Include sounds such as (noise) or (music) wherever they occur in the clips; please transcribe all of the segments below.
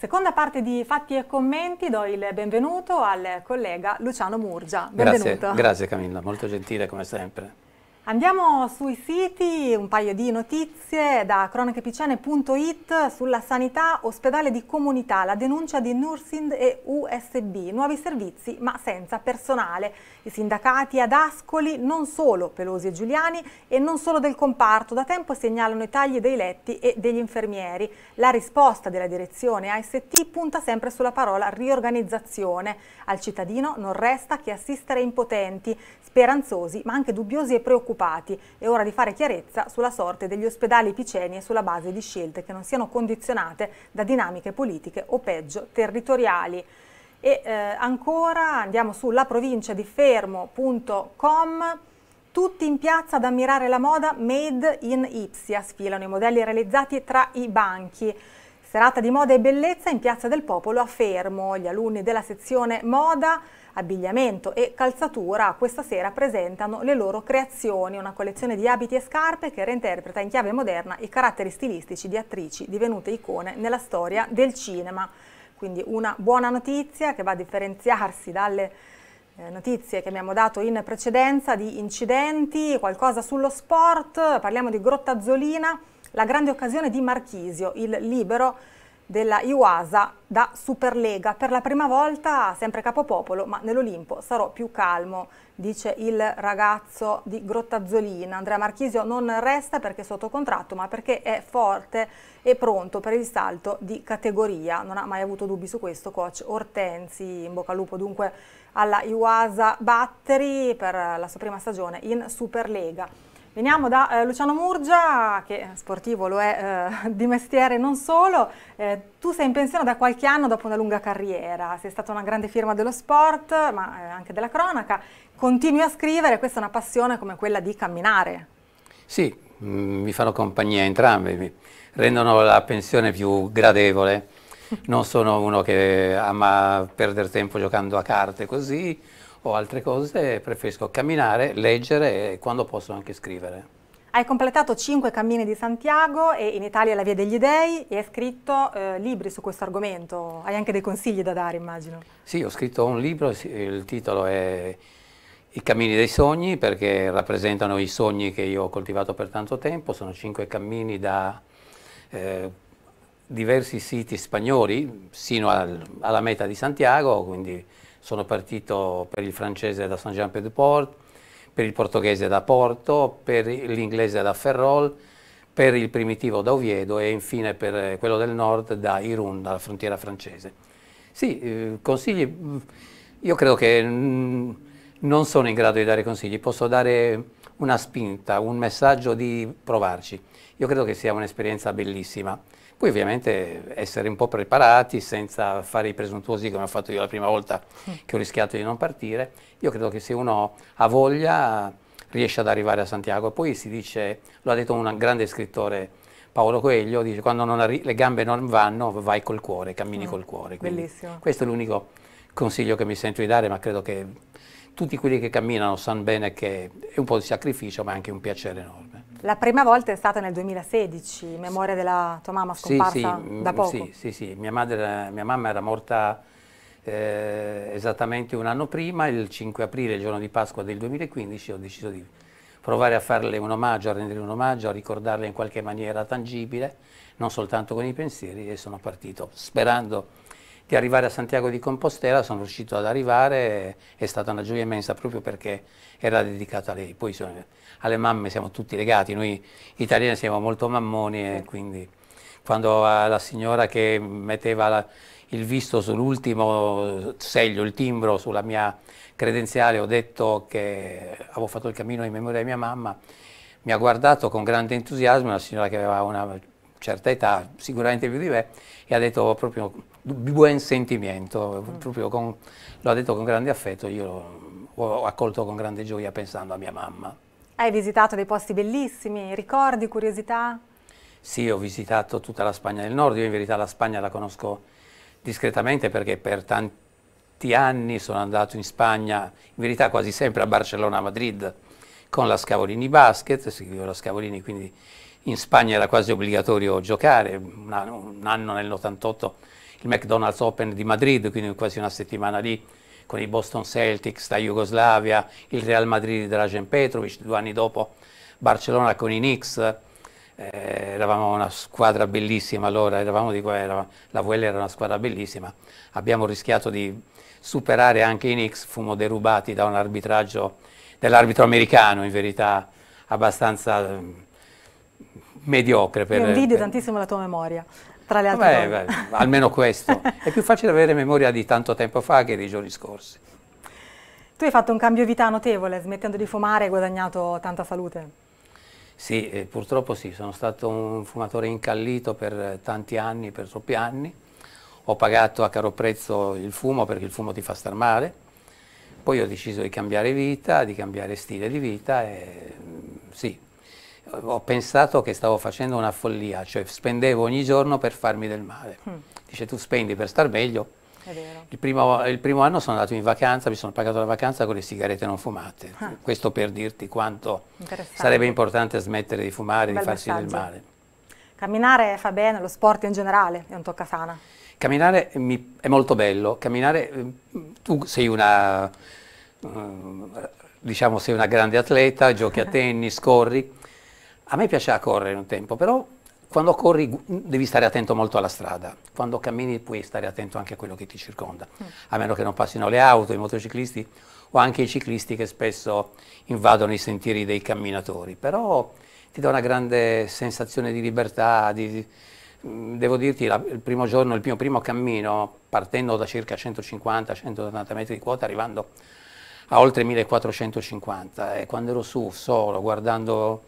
Seconda parte di Fatti e Commenti, do il benvenuto al collega Luciano Murgia. Benvenuto. Grazie, grazie Camilla, molto gentile come sempre. Andiamo sui siti, un paio di notizie da cronachepiccene.it sulla sanità ospedale di comunità, la denuncia di Nursind e USB, nuovi servizi ma senza personale. I sindacati ad Ascoli, non solo Pelosi e Giuliani e non solo del comparto, da tempo segnalano i tagli dei letti e degli infermieri. La risposta della direzione AST punta sempre sulla parola riorganizzazione. Al cittadino non resta che assistere impotenti, speranzosi ma anche dubbiosi e preoccupati occupati. È ora di fare chiarezza sulla sorte degli ospedali piceni e sulla base di scelte che non siano condizionate da dinamiche politiche o peggio territoriali. E eh, ancora andiamo sulla provincia di fermo.com. Tutti in piazza ad ammirare la moda made in Ipsia, sfilano i modelli realizzati tra i banchi. Serata di moda e bellezza in Piazza del Popolo a Fermo. Gli alunni della sezione moda Abbigliamento e calzatura questa sera presentano le loro creazioni, una collezione di abiti e scarpe che reinterpreta in chiave moderna i caratteri stilistici di attrici divenute icone nella storia del cinema. Quindi una buona notizia che va a differenziarsi dalle eh, notizie che abbiamo dato in precedenza di incidenti, qualcosa sullo sport, parliamo di Grottazzolina, la grande occasione di Marchisio, il libero della Iwasa da Superlega. Per la prima volta sempre capopopolo, ma nell'Olimpo sarò più calmo, dice il ragazzo di Grottazzolina. Andrea Marchisio non resta perché è sotto contratto, ma perché è forte e pronto per il salto di categoria. Non ha mai avuto dubbi su questo coach Ortensi, in bocca al lupo dunque alla Iwasa Batteri per la sua prima stagione in Superlega. Veniamo da eh, Luciano Murgia, che sportivo lo è eh, (laughs) di mestiere non solo. Eh, tu sei in pensione da qualche anno dopo una lunga carriera, sei stata una grande firma dello sport, ma eh, anche della cronaca. Continui a scrivere, questa è una passione come quella di camminare. Sì, mm, mi fanno compagnia entrambi, mi rendono la pensione più gradevole. Non sono uno che ama perdere tempo giocando a carte così, o altre cose, preferisco camminare, leggere e quando posso anche scrivere. Hai completato cinque cammini di Santiago e in Italia la Via degli Dei e hai scritto eh, libri su questo argomento. Hai anche dei consigli da dare, immagino. Sì, ho scritto un libro, il titolo è I cammini dei sogni perché rappresentano i sogni che io ho coltivato per tanto tempo. Sono cinque cammini da eh, diversi siti spagnoli sino al, alla meta di Santiago, quindi sono partito per il francese da Saint-Jean-Pied-de-Port, per il portoghese da Porto, per l'inglese da Ferrol, per il primitivo da Oviedo e infine per eh, quello del nord da Irun, dalla frontiera francese. Sì, eh, consigli, mm, io credo che mm, non sono in grado di dare consigli, posso dare una spinta, un messaggio di provarci. Io credo che sia un'esperienza bellissima. Poi ovviamente essere un po' preparati senza fare i presuntuosi come ho fatto io la prima volta mm. che ho rischiato di non partire. Io credo che se uno ha voglia riesce ad arrivare a Santiago. Poi si dice, lo ha detto un grande scrittore Paolo Coelho, dice quando le gambe non vanno vai col cuore, cammini mm, col cuore. Quindi bellissimo. Questo è l'unico consiglio che mi sento di dare, ma credo che tutti quelli che camminano sanno bene che è un po' di sacrificio ma anche un piacere enorme. La prima volta è stata nel 2016, in memoria della tua mamma scomparsa sì, sì, mm, da poco. Sì, sì, sì. Mia, madre, mia mamma era morta eh, esattamente un anno prima, il 5 aprile, il giorno di Pasqua del 2015, ho deciso di provare a farle un omaggio, a rendere un omaggio, a ricordarla in qualche maniera tangibile, non soltanto con i pensieri, e sono partito sperando di arrivare a Santiago di Compostela, sono riuscito ad arrivare, è stata una gioia immensa proprio perché era dedicata a lei. Poi sono, alle mamme siamo tutti legati, noi italiani siamo molto mammoni e certo. quindi quando la signora che metteva la, il visto sull'ultimo seglio, il timbro sulla mia credenziale, ho detto che avevo fatto il cammino in memoria di mia mamma, mi ha guardato con grande entusiasmo, una signora che aveva una certa età, sicuramente più di me, e ha detto proprio buon sentimento, mm. proprio con, lo ha detto con grande affetto, io l'ho accolto con grande gioia pensando a mia mamma. Hai visitato dei posti bellissimi, ricordi, curiosità? Sì, ho visitato tutta la Spagna del Nord, io in verità la Spagna la conosco discretamente perché per tanti anni sono andato in Spagna, in verità quasi sempre a Barcellona, a Madrid, con la Scavolini Basket, seguivo la Scavolini quindi in Spagna era quasi obbligatorio giocare, un anno nell'88 il McDonald's Open di Madrid, quindi quasi una settimana lì con i Boston Celtics la Jugoslavia, il Real Madrid della Jean Petrovic, due anni dopo Barcellona con i Knicks, eh, eravamo una squadra bellissima allora, eravamo di, era, la VL era una squadra bellissima, abbiamo rischiato di superare anche i Knicks, fumo derubati da un arbitraggio dell'arbitro americano in verità abbastanza mediocre. Per, Io invidio per... tantissimo la tua memoria, tra le altre Vabbè, cose. almeno questo. (laughs) È più facile avere memoria di tanto tempo fa che dei giorni scorsi. Tu hai fatto un cambio vita notevole, smettendo di fumare hai guadagnato tanta salute. Sì, eh, purtroppo sì, sono stato un fumatore incallito per tanti anni, per troppi anni. Ho pagato a caro prezzo il fumo perché il fumo ti fa star male. Poi ho deciso di cambiare vita, di cambiare stile di vita e mm, sì, ho pensato che stavo facendo una follia, cioè spendevo ogni giorno per farmi del male. Mm. Dice tu spendi per star meglio. Il primo, il primo, anno sono andato in vacanza, mi sono pagato la vacanza con le sigarette non fumate. Ah. Questo per dirti quanto sarebbe importante smettere di fumare, di farsi messaggio. del male. Camminare fa bene, lo sport in generale è un toccasana. Camminare mi, è molto bello, camminare, ehm, tu sei una, ehm, diciamo sei una grande atleta, giochi a (laughs) tennis, corri, a me piaceva correre un tempo, però quando corri devi stare attento molto alla strada, quando cammini puoi stare attento anche a quello che ti circonda, mm. a meno che non passino le auto, i motociclisti o anche i ciclisti che spesso invadono i sentieri dei camminatori, però ti dà una grande sensazione di libertà, di, mm, devo dirti la, il primo giorno, il mio primo cammino, partendo da circa 150-180 metri di quota, arrivando a oltre 1450 e quando ero su solo, guardando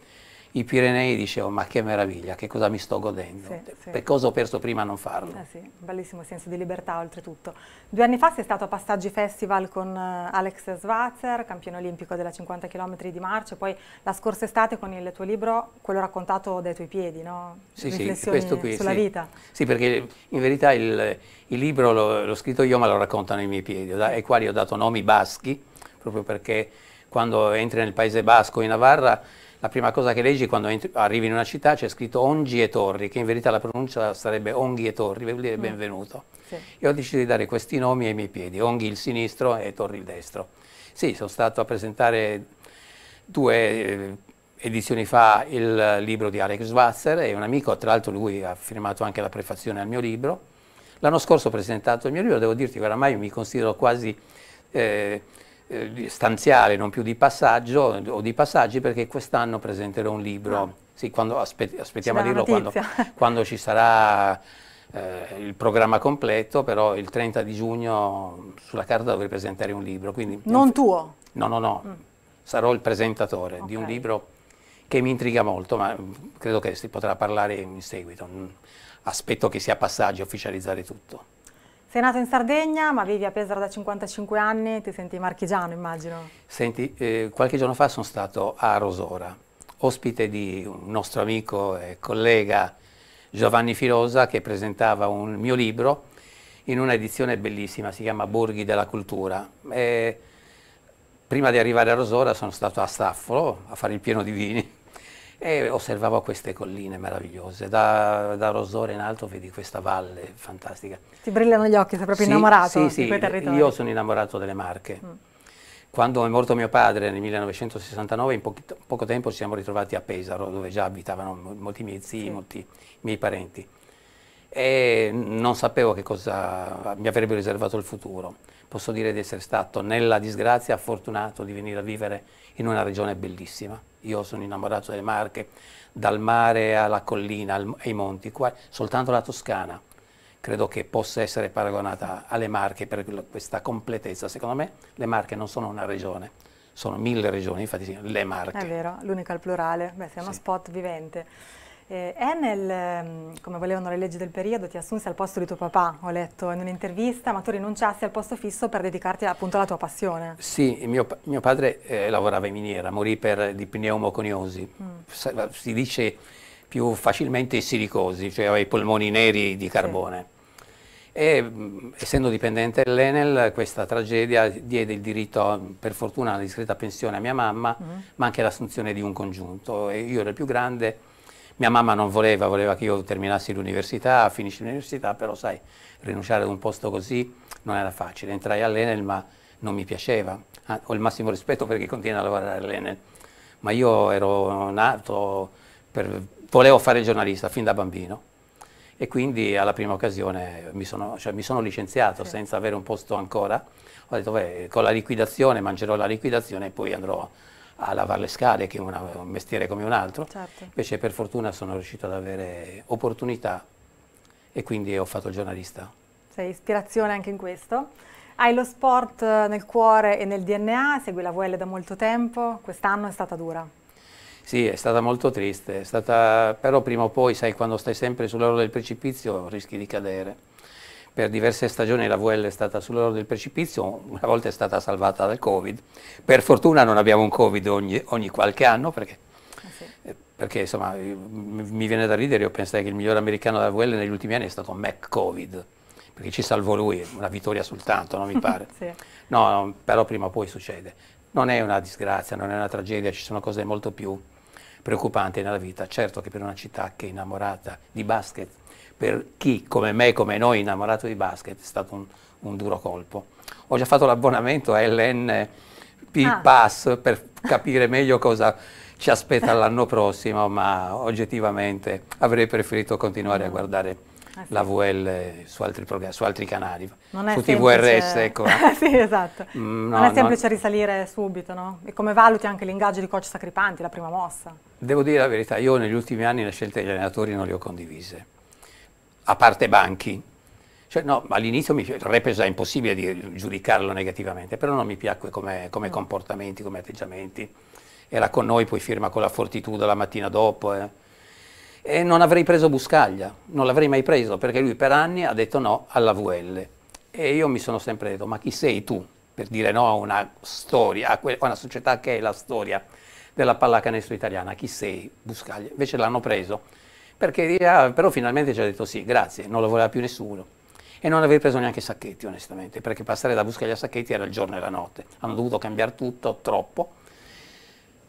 i Pirenei dicevo ma che meraviglia, che cosa mi sto godendo, sì, cioè, sì. per cosa ho perso prima a non farlo. Eh sì, un bellissimo senso di libertà oltretutto. Due anni fa sei stato a Passaggi Festival con eh, Alex Schwarzer, campione olimpico della 50 km di marcia, poi la scorsa estate con il tuo libro, quello raccontato dai tuoi piedi, no? Sì, Riflessioni sì, questo qui. Sulla sì. vita. Sì, perché in verità il, il libro l'ho scritto io ma lo raccontano i miei piedi, ai quali ho dato nomi baschi, proprio perché quando entri nel paese basco in Navarra la prima cosa che leggi quando arrivi in una città c'è scritto Ongi e Torri, che in verità la pronuncia sarebbe Onghi e Torri, vuol dire mm. benvenuto. Sì. Io ho deciso di dare questi nomi ai miei piedi, Onghi il sinistro e Torri il destro. Sì, sono stato a presentare due eh, edizioni fa il libro di Alex Wasser e un amico, tra l'altro lui ha firmato anche la prefazione al mio libro. L'anno scorso ho presentato il mio libro, devo dirti che oramai mi considero quasi... Eh, eh, stanziale, non più di passaggio o di passaggi perché quest'anno presenterò un libro, no. Ah. sì, quando, aspet aspettiamo a dirlo quando, (laughs) quando, ci sarà eh, il programma completo, però il 30 di giugno sulla carta dovrei presentare un libro. Quindi non tuo? No, no, no, mm. sarò il presentatore okay. di un libro che mi intriga molto, ma credo che si potrà parlare in seguito. Mm. Aspetto che sia passaggio ufficializzare tutto. Sei nato in Sardegna, ma vivi a Pesaro da 55 anni, ti senti marchigiano immagino. Senti, eh, qualche giorno fa sono stato a Rosora, ospite di un nostro amico e collega Giovanni Filosa che presentava un mio libro in una edizione bellissima, si chiama Borghi della Cultura. E prima di arrivare a Rosora sono stato a Staffolo a fare il pieno di vini e osservavo queste colline meravigliose, da, da Rosore in alto vedi questa valle fantastica. Ti brillano gli occhi, sei proprio sì, innamorato sì, di quei territori. Io sono innamorato delle Marche. Mm. Quando è morto mio padre nel 1969, in po poco tempo ci siamo ritrovati a Pesaro, dove già abitavano molti miei zii, molti miei parenti e non sapevo che cosa mi avrebbe riservato il futuro. Posso dire di essere stato nella disgrazia fortunato di venire a vivere in una regione bellissima. Io sono innamorato delle Marche, dal mare alla collina, al, ai monti, qua, soltanto la Toscana credo che possa essere paragonata alle Marche per questa completezza. Secondo me le Marche non sono una regione, sono mille regioni, infatti sì, le Marche. È vero, l'unica al plurale, Beh, sei uno sì. spot vivente. Eh, Enel, ehm, come volevano le leggi del periodo, ti assunse al posto di tuo papà, ho letto in un'intervista, ma tu rinunciasti al posto fisso per dedicarti appunto alla tua passione. Sì, mio, mio padre eh, lavorava in miniera, morì per, di pneumoconiosi, mm. si dice più facilmente silicosi, cioè aveva i polmoni neri di carbone. Sì. E, mm, essendo dipendente dell'Enel, questa tragedia diede il diritto, per fortuna, alla discreta pensione a mia mamma, mm. ma anche all'assunzione di un congiunto. E io ero il più grande mia mamma non voleva, voleva che io terminassi l'università, finissi l'università, però sai, rinunciare ad un posto così non era facile. Entrai all'Enel ma non mi piaceva, ah, ho il massimo rispetto perché continua a lavorare all'Enel, ma io ero nato, per, volevo fare giornalista fin da bambino e quindi alla prima occasione mi sono, cioè, mi sono licenziato sì. senza avere un posto ancora. Ho detto, beh, con la liquidazione mangerò la liquidazione e poi andrò a lavare le scale, che è un mestiere come un altro. Certo. Invece per fortuna sono riuscito ad avere opportunità e quindi ho fatto il giornalista. Sei ispirazione anche in questo. Hai lo sport eh, nel cuore e nel DNA, segui la VL da molto tempo, quest'anno è stata dura. Sì, è stata molto triste, stata... però prima o poi, sai, quando stai sempre sull'orlo del precipizio rischi di cadere per diverse stagioni la VL è stata sull'oro del precipizio, una volta è stata salvata dal Covid. Per fortuna non abbiamo un Covid ogni, ogni qualche anno perché, ah, sì. Eh, perché insomma, mi viene da ridere, io pensai che il miglior americano della VL negli ultimi anni è stato Mac Covid, perché ci salvò lui, una vittoria soltanto, non mi (laughs) pare. sì. No, però prima o poi succede. Non è una disgrazia, non è una tragedia, ci sono cose molto più preoccupanti nella vita. Certo che per una città che è innamorata di basket per chi come me, come noi, innamorato di basket, è stato un, un duro colpo. Ho già fatto l'abbonamento a LNP ah. Pass per capire meglio cosa ci aspetta l'anno prossimo, ma oggettivamente avrei preferito continuare a mm. guardare ah, la VL su altri, su altri canali, non su TVRS. Ecco. (laughs) sì, esatto. Mm, no, non è semplice non... risalire subito, no? E come valuti anche l'ingaggio di coach Sacripanti, la prima mossa? Devo dire la verità, io negli ultimi anni le scelte degli allenatori non le ho condivise a parte banchi. Cioè, no, all'inizio mi Repes impossibile di giudicarlo negativamente, però non mi piacque come, come mm. comportamenti, come atteggiamenti. Era con noi, poi firma con la Fortitudo la mattina dopo. Eh. E non avrei preso Buscaglia, non l'avrei mai preso, perché lui per anni ha detto no alla VL. E io mi sono sempre detto, ma chi sei tu per dire no a una storia, a una società che è la storia della pallacanestro italiana? Chi sei Buscaglia? Invece l'hanno preso perché ah, però finalmente ci ha detto sì, grazie, non lo voleva più nessuno. E non avevi preso neanche sacchetti, onestamente, perché passare da Buscaglia a sacchetti era il giorno e la notte. Hanno dovuto cambiare tutto, troppo.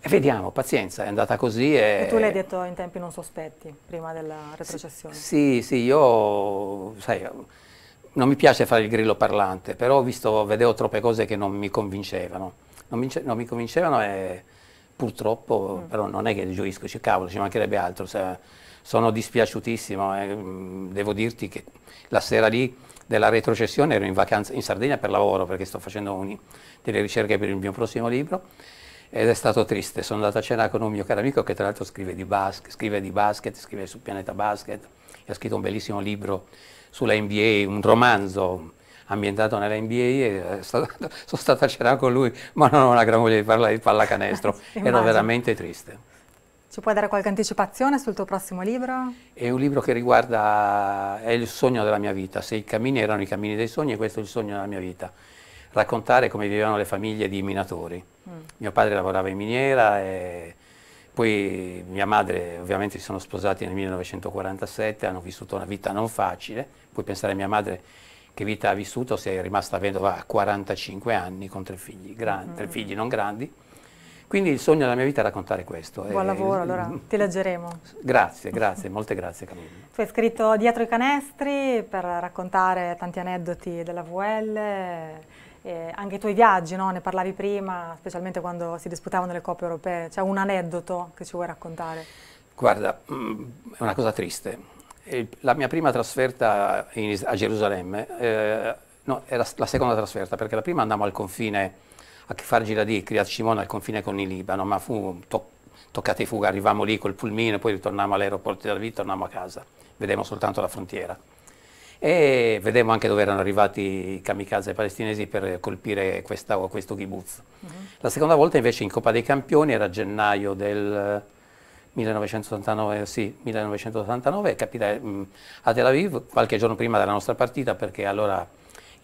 E vediamo, pazienza, è andata così. E, e tu l'hai detto in tempi non sospetti, prima della retrocessione. Sì, sì, io, sai, non mi piace fare il grillo parlante, però visto, vedevo troppe cose che non mi convincevano. Non mi, non mi convincevano e purtroppo, mm. però non è che gioisco, cavolo, ci mancherebbe altro. Se, sono dispiaciutissimo, eh. Mm, devo dirti che la sera lì della retrocessione ero in vacanza in Sardegna per lavoro perché sto facendo un, delle ricerche per il mio prossimo libro ed è stato triste, sono andato a cena con un mio caro amico che tra l'altro scrive, scrive di basket, scrive su Pianeta Basket, ha scritto un bellissimo libro sulla NBA, un romanzo ambientato nella NBA e eh, stato, (laughs) sono stato a cena con lui, ma non ho la gran voglia di parlare di pallacanestro, (laughs) ero veramente triste. Ci puoi dare qualche anticipazione sul tuo prossimo libro? È un libro che riguarda, è il sogno della mia vita, se i cammini erano i cammini dei sogni, questo è il sogno della mia vita. Raccontare come vivevano le famiglie di minatori. Mm. Mio padre lavorava in miniera e poi mia madre, ovviamente si sono sposati nel 1947, hanno vissuto una vita non facile, puoi pensare a mia madre che vita ha vissuto se è rimasta vedova a 45 anni con tre figli, gran, mm. tre figli non grandi. Quindi il sogno della mia vita è raccontare questo. Eh. Buon lavoro, allora (laughs) ti leggeremo. Grazie, grazie, molte grazie Camilla. Tu hai scritto Dietro i canestri per raccontare tanti aneddoti della VL, eh, anche i tuoi viaggi, no? ne parlavi prima, specialmente quando si disputavano le coppe europee. C'è un aneddoto che ci vuoi raccontare? Guarda, mm, è una cosa triste. La mia prima trasferta a Gerusalemme, eh, no, era la seconda trasferta, perché la prima andammo al confine a che fare gira lì, Criat Shimon al confine con il Libano, ma fu to- toccata fuga, arrivammo lì col pulmino, poi ritornammo all'aeroporto di Arvi, tornammo a casa, vedemmo soltanto la frontiera. E vedemmo anche dove erano arrivati i kamikaze palestinesi per colpire questa, questo kibbutz. Uh-huh. La seconda volta invece in Coppa dei Campioni era gennaio del 1989, sì, 1989 capita, a Tel Aviv qualche giorno prima della nostra partita perché allora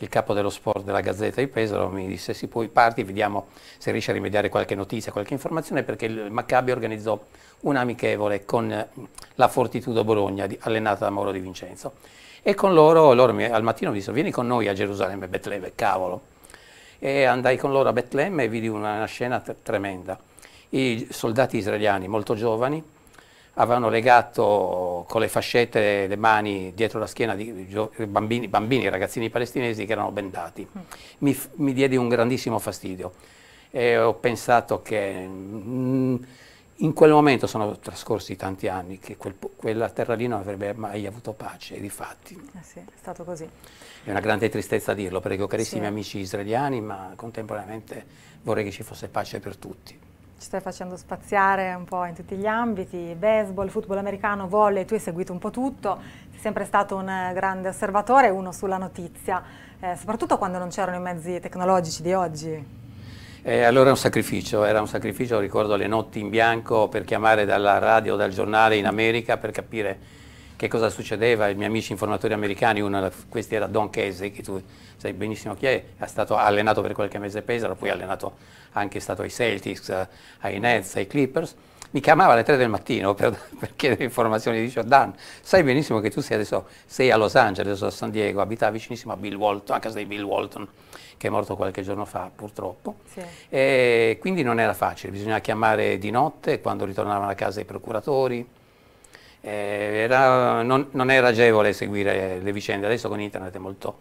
il capo dello sport della Gazzetta di Pesaro mi disse sì, puoi parti, vediamo se riesci a rimediare qualche notizia, qualche informazione, perché il Maccabi organizzò un'amichevole con la Fortitudo Bologna, allenata da Mauro Di Vincenzo. E con loro, loro mi, al mattino mi disse vieni con noi a Gerusalemme, Betlemme, cavolo. E andai con loro a Betlemme e vidi una, una scena tremenda. I soldati israeliani, molto giovani, avevano legato con le fascette le mani dietro la schiena di bambini, bambini ragazzini palestinesi che erano bendati. Mm. Mi, mi diedi un grandissimo fastidio e ho pensato che mh, mm, in quel momento sono trascorsi tanti anni che quel, quella terra lì non avrebbe mai avuto pace, e di fatti. Eh sì, è stato così. È una grande tristezza dirlo perché ho carissimi sì. amici israeliani, ma contemporaneamente vorrei che ci fosse pace per tutti. Ci stai facendo spaziare un po' in tutti gli ambiti, baseball, football americano, volley, tu hai seguito un po' tutto, sei sempre stato un eh, grande osservatore, uno sulla notizia, eh, soprattutto quando non c'erano i mezzi tecnologici di oggi. Eh, allora era un sacrificio, era un sacrificio, ricordo le notti in bianco per chiamare dalla radio, dal giornale in America per capire che cosa succedeva, i miei amici informatori americani, uno di questi era Don Casey, che tu sai benissimo chi è, è stato allenato per qualche mese a Pesaro, poi allenato anche stato ai Celtics, ai Nets, ai Clippers, mi chiamava alle 3 del mattino per, (laughs) per chiedere informazioni, dicevo Dan, sai benissimo che tu sei adesso sei a Los Angeles, a San Diego, abita vicinissimo a Bill Walton, a casa di Bill Walton, che è morto qualche giorno fa purtroppo, sì. e quindi non era facile, bisognava chiamare di notte quando ritornavano a casa i procuratori, eh, era, non, non, era agevole seguire le vicende, adesso con internet è molto,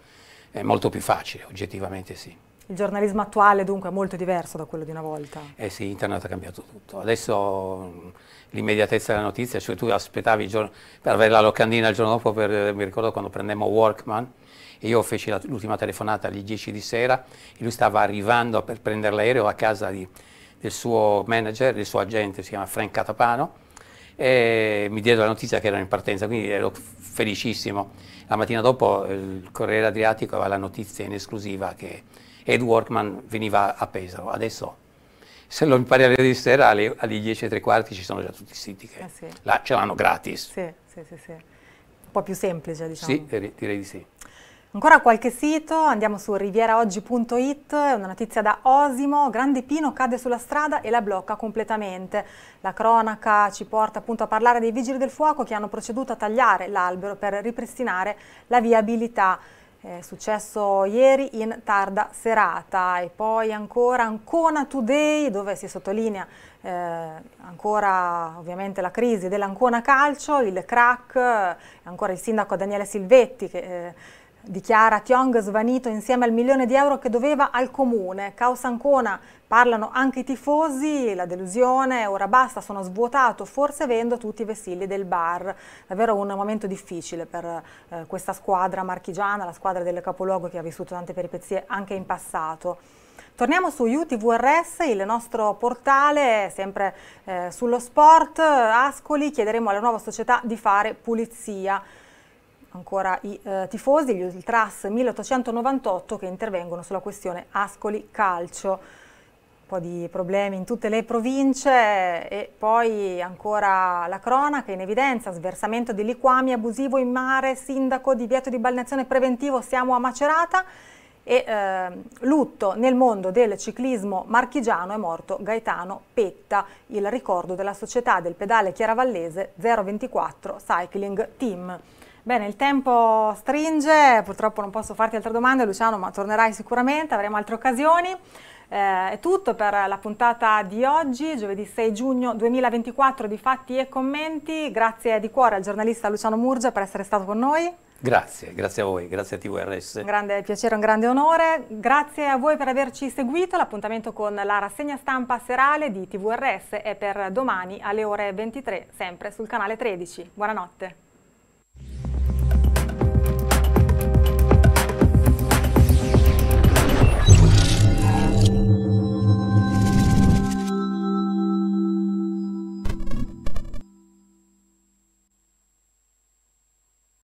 è molto più facile, oggettivamente sì. Il giornalismo attuale dunque è molto diverso da quello di una volta. Eh sì, internet ha cambiato tutto. Adesso l'immediatezza della notizia, cioè tu aspettavi il giorno, per avere la locandina il giorno dopo, per, eh, mi ricordo quando prendemmo Workman, e io feci l'ultima telefonata alle 10 di sera, e lui stava arrivando per prendere l'aereo a casa di, del suo manager, del suo agente, si chiama Frank Catapano, e mi diedero la notizia che erano in partenza, quindi ero felicissimo. La mattina dopo il Corriere Adriatico aveva la notizia in esclusiva che Ed Workman veniva a Pesaro. Adesso se lo impari alle di sera alle, alle 10 e tre quarti ci sono già tutti i siti che eh sì. là ce l'hanno gratis. Sì, sì, sì, sì. Un po' più semplice diciamo. Sì, direi di sì. Ancora qualche sito, andiamo su rivieraoggi.it, una notizia da Osimo, Grande Pino cade sulla strada e la blocca completamente. La cronaca ci porta appunto a parlare dei vigili del fuoco che hanno proceduto a tagliare l'albero per ripristinare la viabilità. È successo ieri in tarda serata e poi ancora Ancona Today dove si sottolinea eh, ancora ovviamente la crisi dell'Ancona Calcio, il crack, eh, ancora il sindaco Daniele Silvetti che... Eh, Dichiara Tiong svanito insieme al milione di euro che doveva al comune. Caos Ancona, parlano anche i tifosi, la delusione, ora basta, sono svuotato, forse vendo tutti i vessilli del bar. Davvero un momento difficile per eh, questa squadra marchigiana, la squadra del capoluogo che ha vissuto tante peripezie anche in passato. Torniamo su UTVRS, il nostro portale, sempre eh, sullo sport. Ascoli, chiederemo alla nuova società di fare pulizia ancora i eh, tifosi, gli Ultras 1898 che intervengono sulla questione Ascoli Calcio. Un po' di problemi in tutte le province e poi ancora la cronaca in evidenza, sversamento di liquami abusivo in mare, sindaco, di vieto di balneazione preventivo, siamo a Macerata e eh, lutto nel mondo del ciclismo marchigiano è morto Gaetano Petta, il ricordo della società del pedale Chiaravallese 024 Cycling Team. Bene, il tempo stringe, purtroppo non posso farti altre domande Luciano, ma tornerai sicuramente, avremo altre occasioni. Eh, è tutto per la puntata di oggi, giovedì 6 giugno 2024 di Fatti e Commenti. Grazie di cuore al giornalista Luciano Murgia per essere stato con noi. Grazie, grazie a voi, grazie a TVRS. Un grande piacere, un grande onore. Grazie a voi per averci seguito. L'appuntamento con la rassegna stampa serale di TVRS è per domani alle ore 23, sempre sul canale 13. Buonanotte.